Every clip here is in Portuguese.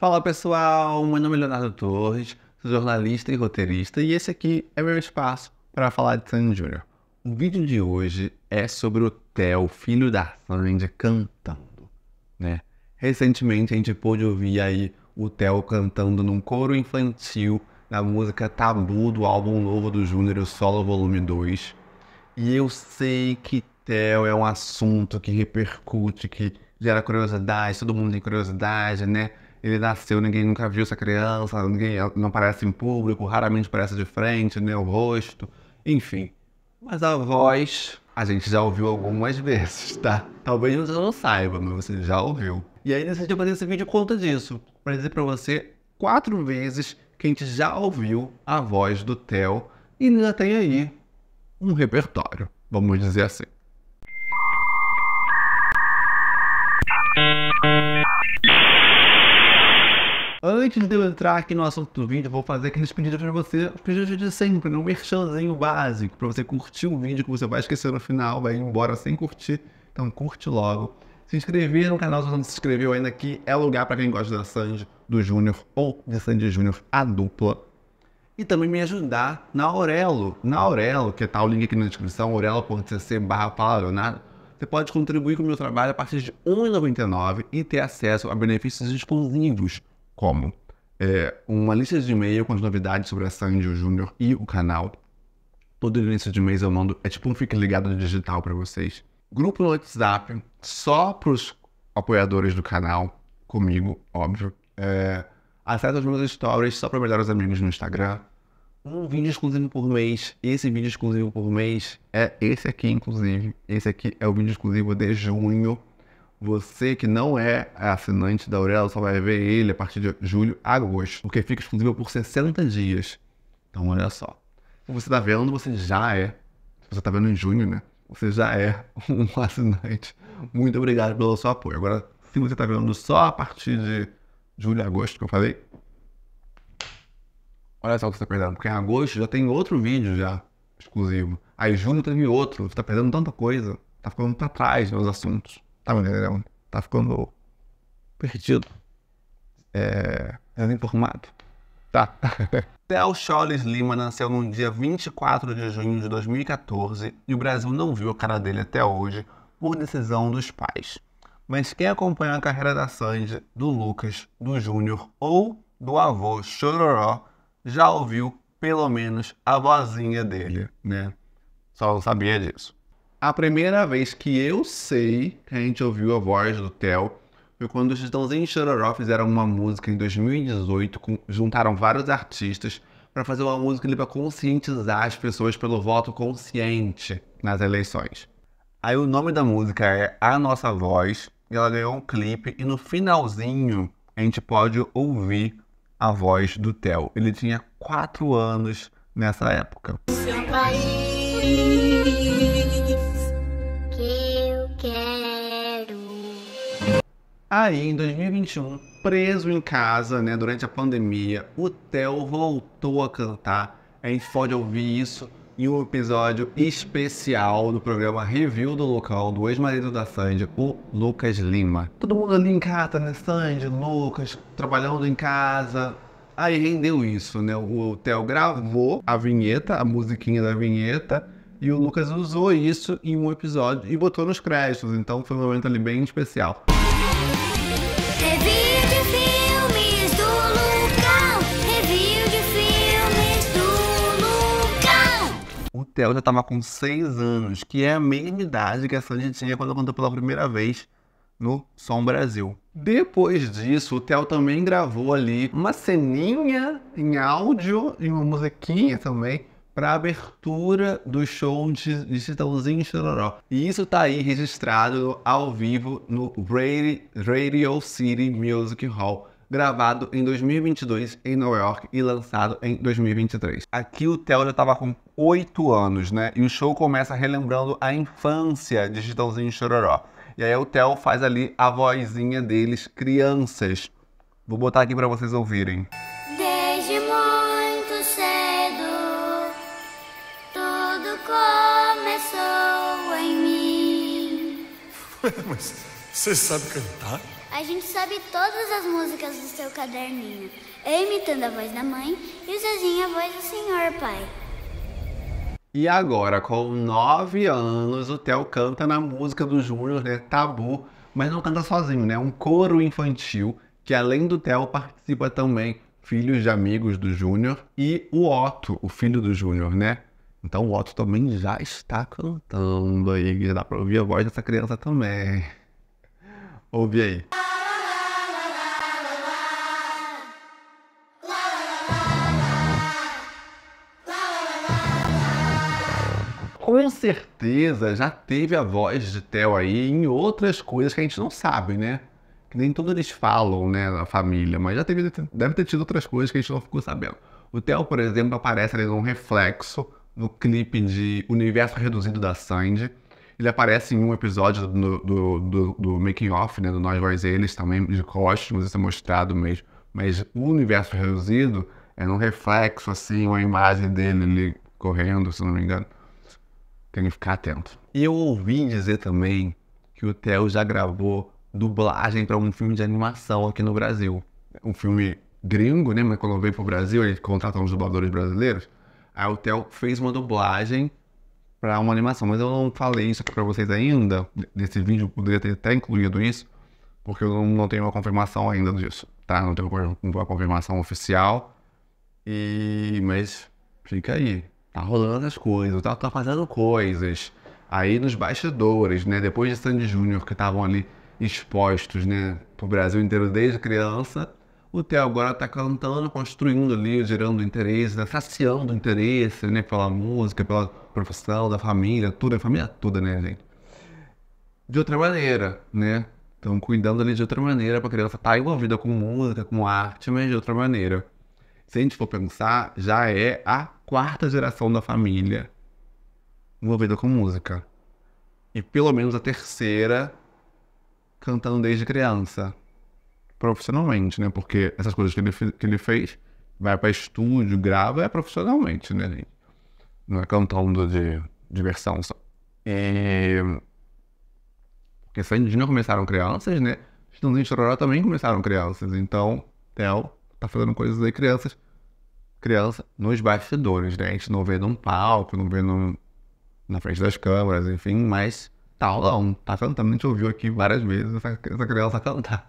Fala pessoal, meu nome é Leonardo Torres, sou jornalista e roteirista e esse aqui é meu espaço para falar de Sandy Júnior. O vídeo de hoje é sobre o Theo, filho da Sandy, cantando, né? Recentemente a gente pôde ouvir aí o Theo cantando num coro infantil na música Tabu do álbum novo do Júnior, Solo Volume 2. E eu sei que Theo é um assunto que repercute, que gera curiosidade, todo mundo tem curiosidade, né? ele nasceu, ninguém nunca viu essa criança, ninguém não aparece em público, raramente aparece de frente, né, o rosto, enfim. Mas a voz a gente já ouviu algumas vezes, tá? Talvez você não saiba, mas você já ouviu. E aí decidi fazer esse vídeo conta disso, para dizer para você quatro vezes que a gente já ouviu a voz do Theo e ainda tem aí um repertório, vamos dizer assim. Antes de eu entrar aqui no assunto do vídeo, vou fazer aqueles pedidos para você, os pedidos de sempre, um merchanzinho básico, para você curtir o vídeo que você vai esquecer no final, vai embora sem curtir. Então curte logo. Se inscrever no canal se você não se inscreveu ainda aqui, é lugar para quem gosta da Sandy, do Júnior ou de Sandy Júnior, a dupla. E também me ajudar na Aurelo. Na Aurelo, que tá o link aqui na descrição, aurelo.cc barra você pode contribuir com o meu trabalho a partir de R$ 1,99 e ter acesso a benefícios exclusivos como é, uma lista de e-mail com as novidades sobre a Sandy, Júnior e o canal. Todo início de mês eu mando, é tipo um fique ligado digital para vocês. Grupo no WhatsApp, só pros apoiadores do canal, comigo, óbvio. É, acesso aos meus stories só para melhores amigos no Instagram. Um vídeo exclusivo por mês. Esse vídeo exclusivo por mês é esse aqui, inclusive. Esse aqui é o vídeo exclusivo de junho. Você que não é assinante da Aurela só vai ver ele a partir de julho, agosto, porque fica exclusivo por 60 dias. Então, olha só. você está vendo, você já é. você está vendo em junho, né? Você já é um assinante. Muito obrigado pelo seu apoio. Agora, se você está vendo só a partir de julho, agosto, que eu falei, olha só o que você está perdendo. Porque em agosto já tem outro vídeo já exclusivo. Aí julho teve outro. Você está perdendo tanta coisa. Está ficando para trás nos assuntos. Tá me entendendo? Tá ficando perdido. É. Desinformado. É tá. Theo Scholes Lima nasceu no dia 24 de junho de 2014 e o Brasil não viu a cara dele até hoje por decisão dos pais. Mas quem acompanha a carreira da Sandy, do Lucas, do Júnior ou do avô Chororó já ouviu pelo menos a vozinha dele, né? Só não sabia disso. A primeira vez que eu sei que a gente ouviu a voz do Theo foi quando os em Chororó fizeram uma música em 2018, com, juntaram vários artistas para fazer uma música para conscientizar as pessoas pelo voto consciente nas eleições. Aí o nome da música é A Nossa Voz, e ela ganhou um clipe, e no finalzinho a gente pode ouvir a voz do Theo. Ele tinha 4 anos nessa época. Seu país. Aí, em 2021, preso em casa, né, durante a pandemia, o Theo voltou a cantar. A gente pode ouvir isso em um episódio especial do programa Review do Local do ex-marido da Sandy, o Lucas Lima. Todo mundo ali em casa, né? Sandy, Lucas, trabalhando em casa. Aí rendeu isso, né? O Theo gravou a vinheta, a musiquinha da vinheta, e o Lucas usou isso em um episódio e botou nos créditos. Então foi um momento ali bem especial. Música Review de filmes do Lucão. Review de filmes do Lucão. O Theo já estava com 6 anos, que é a mesma idade que a Sandy tinha quando cantou pela primeira vez no Som Brasil. Depois disso, o Theo também gravou ali uma ceninha em áudio e uma musiquinha também para abertura do show de, Digitalzinho Chororó. E isso tá aí registrado ao vivo no Radio City Music Hall, gravado em 2022 em Nova York e lançado em 2023. Aqui o Theo já estava com 8 anos, né? E o show começa relembrando a infância de Chitãozinho Chororó. E aí o Theo faz ali a vozinha deles, crianças. Vou botar aqui para vocês ouvirem. sou em mim. Mas você sabe cantar? A gente sabe todas as músicas do seu caderninho. Eu imitando a voz da mãe e o Zezinho a voz do senhor, pai. E agora, com nove anos, o Theo canta na música do Júnior, né? Tabu, mas não canta sozinho, né? Um coro infantil que, além do Theo, participa também filhos de amigos do Júnior e o Otto, o filho do Júnior, né? Então o Otto também já está cantando aí, já dá pra ouvir a voz dessa criança também. Ouve aí. Com certeza já teve a voz de Theo aí em outras coisas que a gente não sabe, né? Que nem todos eles falam, né, na família, mas já teve, deve ter tido outras coisas que a gente não ficou sabendo. O Theo, por exemplo, aparece ali num reflexo no clipe de Universo Reduzido da Sandy. Ele aparece em um episódio do, do, do, do Making Off, né? Do Nós Voz Eles, também de costumes, isso é mostrado mesmo. Mas o universo reduzido é um reflexo, assim, uma imagem dele ali correndo, se não me engano. Tem que ficar atento. E eu ouvi dizer também que o Theo já gravou dublagem para um filme de animação aqui no Brasil. Um filme gringo, né? Mas quando veio pro Brasil, ele contrata uns dubladores brasileiros a Hotel fez uma dublagem para uma animação, mas eu não falei isso para vocês ainda, nesse vídeo, eu poderia ter até incluído isso, porque eu não tenho uma confirmação ainda disso, tá? Não tenho uma confirmação oficial, e... mas fica aí, tá rolando as coisas, tá, tá fazendo coisas, aí nos bastidores, né, depois de Sandy Júnior, que estavam ali expostos, né, pro Brasil inteiro desde criança, o Theo agora está cantando, construindo ali, gerando interesse, né? saciando interesse né? pela música, pela profissão, da família, tudo, a família toda, né, gente? De outra maneira, né? Estão cuidando ali de outra maneira para a criança estar tá envolvida com música, com arte, mas de outra maneira. Se a gente for pensar, já é a quarta geração da família envolvida com música. E pelo menos a terceira cantando desde criança profissionalmente, né? Porque essas coisas que ele, que ele fez, vai para estúdio, grava, é profissionalmente, né, gente? Não é cantando de diversão só. E... É, porque não começaram crianças, né? Estudando em Chororó também começaram crianças. Então, Theo tá fazendo coisas aí, crianças. Criança nos bastidores, né? A gente não vê num palco, não vê na frente das câmeras, enfim, mas tá rolando. Tá cantando, a gente ouviu aqui várias vezes essa, essa criança cantar.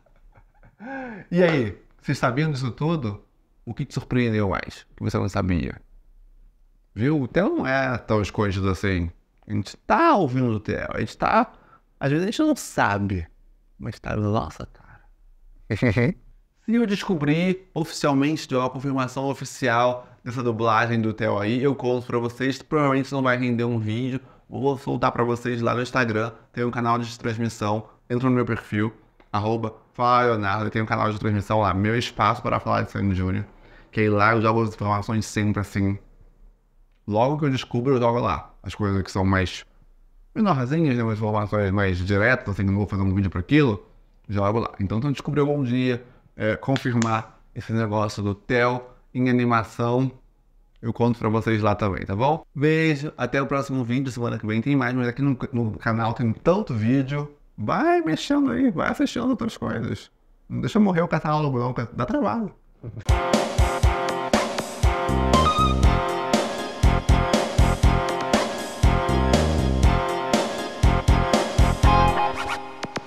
E aí, vocês sabiam disso tudo? O que te surpreendeu mais? O que você não sabia? Viu? O Theo não é tão escondido assim. A gente tá ouvindo o Theo. A gente tá. Às vezes a gente não sabe. Mas tá, nossa, cara. Se eu descobrir oficialmente, deu uma confirmação oficial dessa dublagem do Theo aí, eu conto pra vocês. Provavelmente não vai render um vídeo. Vou soltar pra vocês lá no Instagram. Tem um canal de transmissão. Entra no meu perfil, arroba Fala, Leonardo. Eu tenho um canal de transmissão lá, Meu Espaço para Falar de Sandy Júnior. Que aí lá eu jogo as informações sempre assim. Logo que eu descubro, eu jogo lá. As coisas que são mais menorzinhas, né? As informações mais diretas, assim, não vou fazer um vídeo para aquilo, jogo lá. Então, então descobriu algum dia é, confirmar esse negócio do Theo em animação. Eu conto pra vocês lá também, tá bom? Beijo, até o próximo vídeo. Semana que vem tem mais, mas aqui no, no canal tem tanto vídeo vai mexendo aí, vai fechando outras coisas. Não deixa morrer o catálogo, não, dá trabalho.